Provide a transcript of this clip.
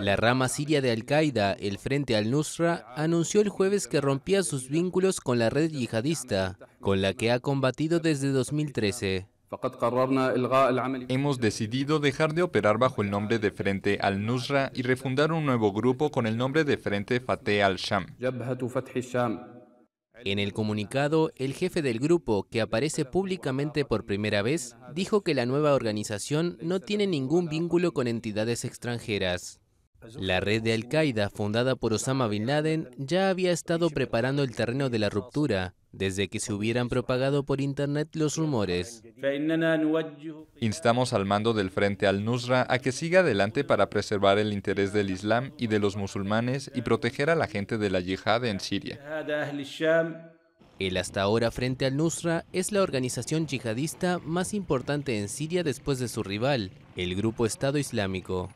La rama siria de Al-Qaeda, el Frente al-Nusra, anunció el jueves que rompía sus vínculos con la red yihadista, con la que ha combatido desde 2013. Hemos decidido dejar de operar bajo el nombre de Frente al-Nusra y refundar un nuevo grupo con el nombre de Frente Fateh al-Sham. En el comunicado, el jefe del grupo, que aparece públicamente por primera vez, dijo que la nueva organización no tiene ningún vínculo con entidades extranjeras. La red de Al-Qaeda, fundada por Osama Bin Laden, ya había estado preparando el terreno de la ruptura, desde que se hubieran propagado por Internet los rumores. Instamos al mando del Frente al-Nusra a que siga adelante para preservar el interés del Islam y de los musulmanes y proteger a la gente de la yihad en Siria. El hasta ahora Frente al-Nusra es la organización yihadista más importante en Siria después de su rival, el Grupo Estado Islámico.